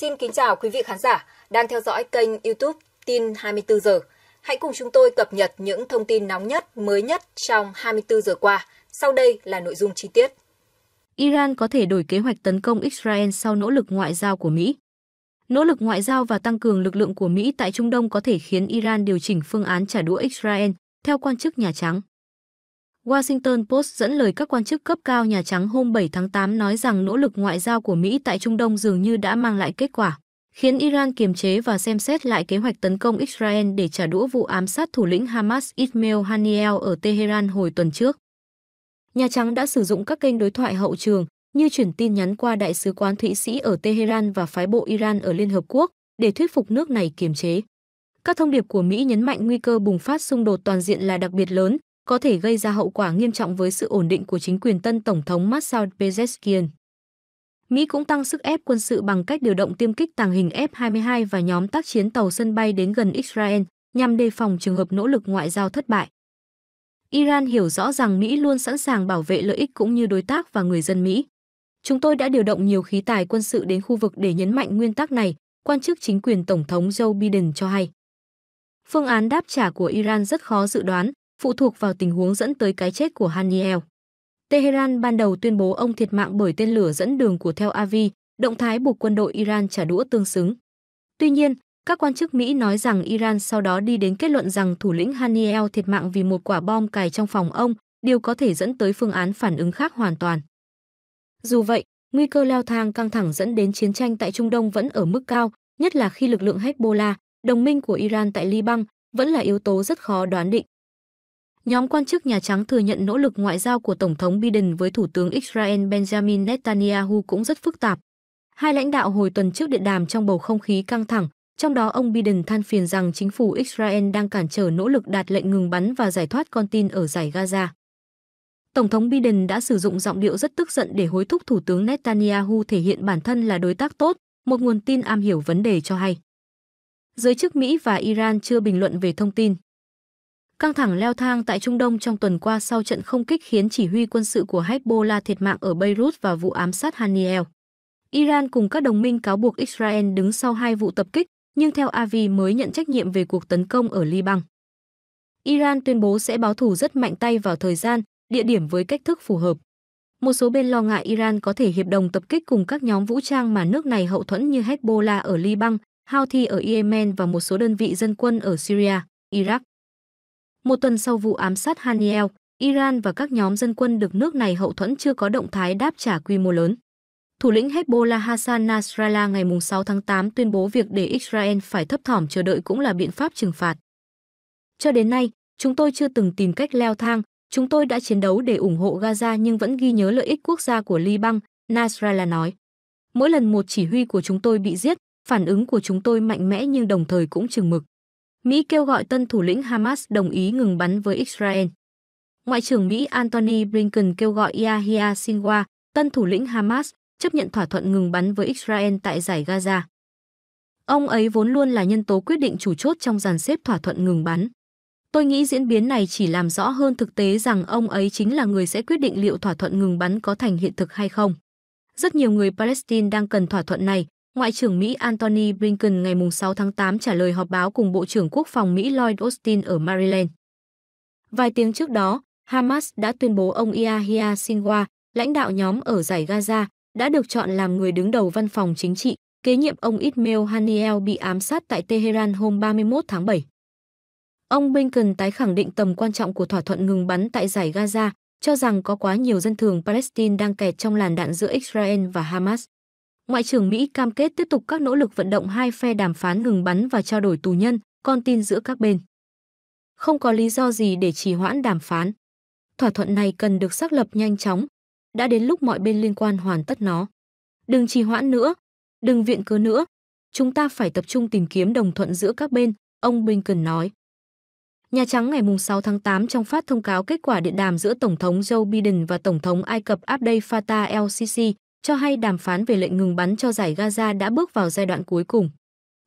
Xin kính chào quý vị khán giả đang theo dõi kênh YouTube Tin 24 giờ. Hãy cùng chúng tôi cập nhật những thông tin nóng nhất, mới nhất trong 24 giờ qua. Sau đây là nội dung chi tiết. Iran có thể đổi kế hoạch tấn công Israel sau nỗ lực ngoại giao của Mỹ. Nỗ lực ngoại giao và tăng cường lực lượng của Mỹ tại Trung Đông có thể khiến Iran điều chỉnh phương án trả đũa Israel, theo quan chức Nhà Trắng. Washington Post dẫn lời các quan chức cấp cao Nhà Trắng hôm 7 tháng 8 nói rằng nỗ lực ngoại giao của Mỹ tại Trung Đông dường như đã mang lại kết quả, khiến Iran kiềm chế và xem xét lại kế hoạch tấn công Israel để trả đũa vụ ám sát thủ lĩnh Hamas Ismail Haniyeh ở Tehran hồi tuần trước. Nhà Trắng đã sử dụng các kênh đối thoại hậu trường như chuyển tin nhắn qua Đại sứ quán Thụy Sĩ ở Tehran và phái bộ Iran ở Liên Hợp Quốc để thuyết phục nước này kiềm chế. Các thông điệp của Mỹ nhấn mạnh nguy cơ bùng phát xung đột toàn diện là đặc biệt lớn, có thể gây ra hậu quả nghiêm trọng với sự ổn định của chính quyền tân Tổng thống Massad Pezeshkian. Mỹ cũng tăng sức ép quân sự bằng cách điều động tiêm kích tàng hình F-22 và nhóm tác chiến tàu sân bay đến gần Israel nhằm đề phòng trường hợp nỗ lực ngoại giao thất bại. Iran hiểu rõ rằng Mỹ luôn sẵn sàng bảo vệ lợi ích cũng như đối tác và người dân Mỹ. Chúng tôi đã điều động nhiều khí tài quân sự đến khu vực để nhấn mạnh nguyên tắc này, quan chức chính quyền Tổng thống Joe Biden cho hay. Phương án đáp trả của Iran rất khó dự đoán, phụ thuộc vào tình huống dẫn tới cái chết của Haniel. Tehran ban đầu tuyên bố ông thiệt mạng bởi tên lửa dẫn đường của Tel Avi. động thái buộc quân đội Iran trả đũa tương xứng. Tuy nhiên, các quan chức Mỹ nói rằng Iran sau đó đi đến kết luận rằng thủ lĩnh Haniel thiệt mạng vì một quả bom cài trong phòng ông, điều có thể dẫn tới phương án phản ứng khác hoàn toàn. Dù vậy, nguy cơ leo thang căng thẳng dẫn đến chiến tranh tại Trung Đông vẫn ở mức cao, nhất là khi lực lượng Hezbollah, đồng minh của Iran tại Liban, vẫn là yếu tố rất khó đoán định. Nhóm quan chức Nhà Trắng thừa nhận nỗ lực ngoại giao của Tổng thống Biden với Thủ tướng Israel Benjamin Netanyahu cũng rất phức tạp. Hai lãnh đạo hồi tuần trước điện đàm trong bầu không khí căng thẳng, trong đó ông Biden than phiền rằng chính phủ Israel đang cản trở nỗ lực đạt lệnh ngừng bắn và giải thoát con tin ở giải Gaza. Tổng thống Biden đã sử dụng giọng điệu rất tức giận để hối thúc Thủ tướng Netanyahu thể hiện bản thân là đối tác tốt, một nguồn tin am hiểu vấn đề cho hay. Giới chức Mỹ và Iran chưa bình luận về thông tin. Căng thẳng leo thang tại Trung Đông trong tuần qua sau trận không kích khiến chỉ huy quân sự của Hezbollah thiệt mạng ở Beirut và vụ ám sát Haniel. Iran cùng các đồng minh cáo buộc Israel đứng sau hai vụ tập kích, nhưng theo Avi mới nhận trách nhiệm về cuộc tấn công ở Liban. Iran tuyên bố sẽ báo thù rất mạnh tay vào thời gian, địa điểm với cách thức phù hợp. Một số bên lo ngại Iran có thể hiệp đồng tập kích cùng các nhóm vũ trang mà nước này hậu thuẫn như Hezbollah ở Liban, Houthi ở Yemen và một số đơn vị dân quân ở Syria, Iraq. Một tuần sau vụ ám sát Haniel, Iran và các nhóm dân quân được nước này hậu thuẫn chưa có động thái đáp trả quy mô lớn. Thủ lĩnh Hezbollah Hassan Nasrallah ngày 6 tháng 8 tuyên bố việc để Israel phải thấp thỏm chờ đợi cũng là biện pháp trừng phạt. Cho đến nay, chúng tôi chưa từng tìm cách leo thang, chúng tôi đã chiến đấu để ủng hộ Gaza nhưng vẫn ghi nhớ lợi ích quốc gia của Liban, Nasrallah nói. Mỗi lần một chỉ huy của chúng tôi bị giết, phản ứng của chúng tôi mạnh mẽ nhưng đồng thời cũng chừng mực. Mỹ kêu gọi tân thủ lĩnh Hamas đồng ý ngừng bắn với Israel. Ngoại trưởng Mỹ Antony Blinken kêu gọi Yahya Sinwar, tân thủ lĩnh Hamas, chấp nhận thỏa thuận ngừng bắn với Israel tại giải Gaza. Ông ấy vốn luôn là nhân tố quyết định chủ chốt trong dàn xếp thỏa thuận ngừng bắn. Tôi nghĩ diễn biến này chỉ làm rõ hơn thực tế rằng ông ấy chính là người sẽ quyết định liệu thỏa thuận ngừng bắn có thành hiện thực hay không. Rất nhiều người Palestine đang cần thỏa thuận này, Ngoại trưởng Mỹ Antony Blinken ngày 6 tháng 8 trả lời họp báo cùng Bộ trưởng Quốc phòng Mỹ Lloyd Austin ở Maryland. Vài tiếng trước đó, Hamas đã tuyên bố ông Yahya Sinwar, lãnh đạo nhóm ở giải Gaza, đã được chọn làm người đứng đầu văn phòng chính trị, kế nhiệm ông Ismail Haniel bị ám sát tại Tehran hôm 31 tháng 7. Ông Blinken tái khẳng định tầm quan trọng của thỏa thuận ngừng bắn tại giải Gaza, cho rằng có quá nhiều dân thường Palestine đang kẹt trong làn đạn giữa Israel và Hamas. Ngoại trưởng Mỹ cam kết tiếp tục các nỗ lực vận động hai phe đàm phán ngừng bắn và trao đổi tù nhân, con tin giữa các bên. Không có lý do gì để trì hoãn đàm phán. Thỏa thuận này cần được xác lập nhanh chóng. Đã đến lúc mọi bên liên quan hoàn tất nó. Đừng trì hoãn nữa, đừng viện cớ nữa. Chúng ta phải tập trung tìm kiếm đồng thuận giữa các bên, ông Blinken nói. Nhà Trắng ngày 6 tháng 8 trong phát thông cáo kết quả điện đàm giữa Tổng thống Joe Biden và Tổng thống Ai Cập Abdel Fattah el-Sisi cho hay đàm phán về lệnh ngừng bắn cho giải Gaza đã bước vào giai đoạn cuối cùng.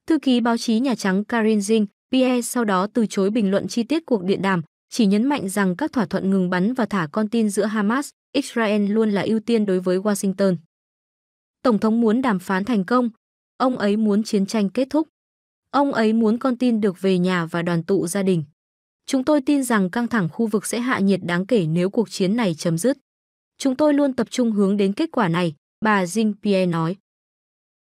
Thư ký báo chí Nhà Trắng Karin Jean Pierre sau đó từ chối bình luận chi tiết cuộc điện đàm, chỉ nhấn mạnh rằng các thỏa thuận ngừng bắn và thả con tin giữa Hamas, Israel luôn là ưu tiên đối với Washington. Tổng thống muốn đàm phán thành công, ông ấy muốn chiến tranh kết thúc. Ông ấy muốn con tin được về nhà và đoàn tụ gia đình. Chúng tôi tin rằng căng thẳng khu vực sẽ hạ nhiệt đáng kể nếu cuộc chiến này chấm dứt. Chúng tôi luôn tập trung hướng đến kết quả này, bà Jean-Pierre nói.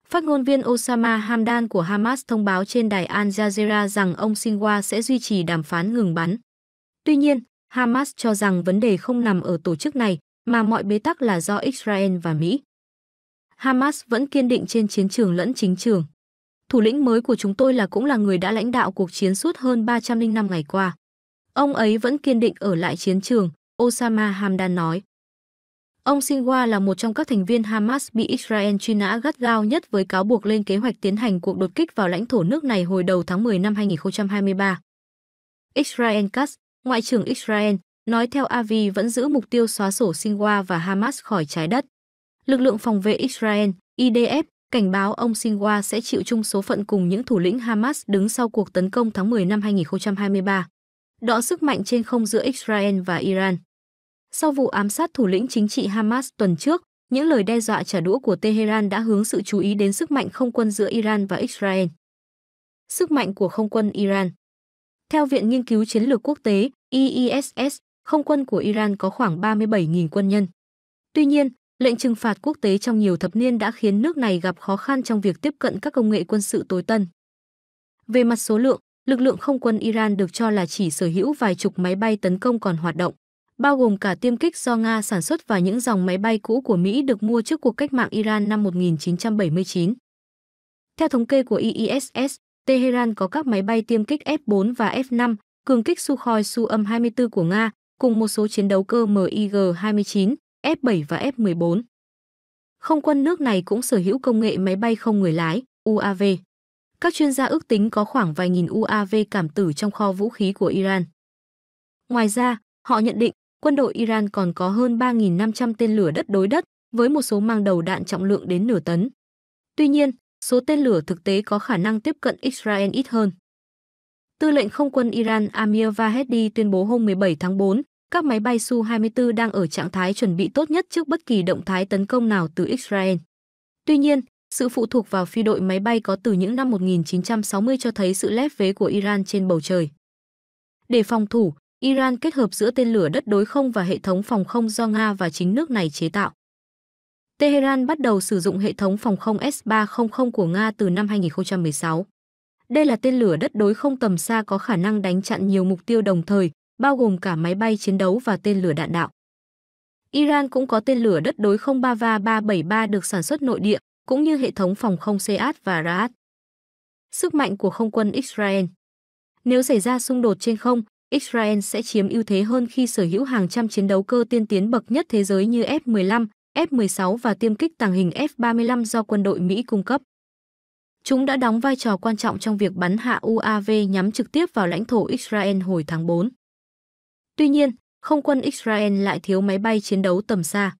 Phát ngôn viên Osama Hamdan của Hamas thông báo trên đài Al Jazeera rằng ông Sinwa sẽ duy trì đàm phán ngừng bắn. Tuy nhiên, Hamas cho rằng vấn đề không nằm ở tổ chức này mà mọi bế tắc là do Israel và Mỹ. Hamas vẫn kiên định trên chiến trường lẫn chính trường. Thủ lĩnh mới của chúng tôi là cũng là người đã lãnh đạo cuộc chiến suốt hơn 305 ngày qua. Ông ấy vẫn kiên định ở lại chiến trường, Osama Hamdan nói. Ông Sinwa là một trong các thành viên Hamas bị Israel truy nã gắt gao nhất với cáo buộc lên kế hoạch tiến hành cuộc đột kích vào lãnh thổ nước này hồi đầu tháng 10 năm 2023. Israel Katz, Ngoại trưởng Israel, nói theo Avi vẫn giữ mục tiêu xóa sổ Sinwa và Hamas khỏi trái đất. Lực lượng phòng vệ Israel, IDF, cảnh báo ông Sinwa sẽ chịu chung số phận cùng những thủ lĩnh Hamas đứng sau cuộc tấn công tháng 10 năm 2023. Đọ sức mạnh trên không giữa Israel và Iran. Sau vụ ám sát thủ lĩnh chính trị Hamas tuần trước, những lời đe dọa trả đũa của Tehran đã hướng sự chú ý đến sức mạnh không quân giữa Iran và Israel. Sức mạnh của không quân Iran Theo Viện Nghiên cứu Chiến lược Quốc tế, IISS, e e không quân của Iran có khoảng 37.000 quân nhân. Tuy nhiên, lệnh trừng phạt quốc tế trong nhiều thập niên đã khiến nước này gặp khó khăn trong việc tiếp cận các công nghệ quân sự tối tân. Về mặt số lượng, lực lượng không quân Iran được cho là chỉ sở hữu vài chục máy bay tấn công còn hoạt động bao gồm cả tiêm kích do Nga sản xuất và những dòng máy bay cũ của Mỹ được mua trước cuộc cách mạng Iran năm 1979. Theo thống kê của IISS, Tehran có các máy bay tiêm kích F-4 và F-5, cường kích Sukhoi Su-24 âm của Nga, cùng một số chiến đấu cơ MiG-29, F-7 và F-14. Không quân nước này cũng sở hữu công nghệ máy bay không người lái, UAV. Các chuyên gia ước tính có khoảng vài nghìn UAV cảm tử trong kho vũ khí của Iran. Ngoài ra, họ nhận định quân đội Iran còn có hơn 3.500 tên lửa đất đối đất, với một số mang đầu đạn trọng lượng đến nửa tấn. Tuy nhiên, số tên lửa thực tế có khả năng tiếp cận Israel ít hơn. Tư lệnh không quân Iran Amir Vahedi tuyên bố hôm 17 tháng 4, các máy bay Su-24 đang ở trạng thái chuẩn bị tốt nhất trước bất kỳ động thái tấn công nào từ Israel. Tuy nhiên, sự phụ thuộc vào phi đội máy bay có từ những năm 1960 cho thấy sự lép vế của Iran trên bầu trời. Để phòng thủ, Iran kết hợp giữa tên lửa đất đối không và hệ thống phòng không do Nga và chính nước này chế tạo. Tehran bắt đầu sử dụng hệ thống phòng không S-300 của Nga từ năm 2016. Đây là tên lửa đất đối không tầm xa có khả năng đánh chặn nhiều mục tiêu đồng thời, bao gồm cả máy bay chiến đấu và tên lửa đạn đạo. Iran cũng có tên lửa đất đối không Bava 373 được sản xuất nội địa, cũng như hệ thống phòng không Sead và Raad. Sức mạnh của không quân Israel Nếu xảy ra xung đột trên không, Israel sẽ chiếm ưu thế hơn khi sở hữu hàng trăm chiến đấu cơ tiên tiến bậc nhất thế giới như F-15, F-16 và tiêm kích tàng hình F-35 do quân đội Mỹ cung cấp. Chúng đã đóng vai trò quan trọng trong việc bắn hạ UAV nhắm trực tiếp vào lãnh thổ Israel hồi tháng 4. Tuy nhiên, không quân Israel lại thiếu máy bay chiến đấu tầm xa.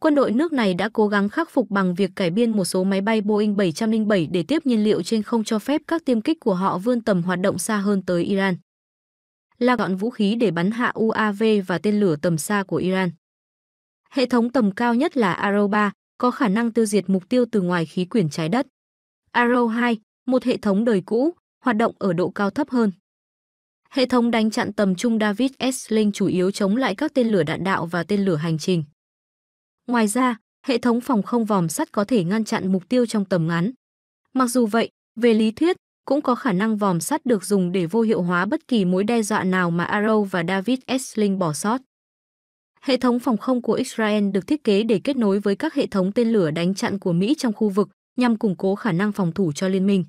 Quân đội nước này đã cố gắng khắc phục bằng việc cải biên một số máy bay Boeing 707 để tiếp nhiên liệu trên không cho phép các tiêm kích của họ vươn tầm hoạt động xa hơn tới Iran là gọn vũ khí để bắn hạ UAV và tên lửa tầm xa của Iran. Hệ thống tầm cao nhất là Arrow 3, có khả năng tiêu diệt mục tiêu từ ngoài khí quyển trái đất. Arrow 2, một hệ thống đời cũ, hoạt động ở độ cao thấp hơn. Hệ thống đánh chặn tầm trung David S. Link chủ yếu chống lại các tên lửa đạn đạo và tên lửa hành trình. Ngoài ra, hệ thống phòng không vòm sắt có thể ngăn chặn mục tiêu trong tầm ngắn. Mặc dù vậy, về lý thuyết, cũng có khả năng vòm sắt được dùng để vô hiệu hóa bất kỳ mối đe dọa nào mà Arrow và David Essling bỏ sót. Hệ thống phòng không của Israel được thiết kế để kết nối với các hệ thống tên lửa đánh chặn của Mỹ trong khu vực nhằm củng cố khả năng phòng thủ cho liên minh.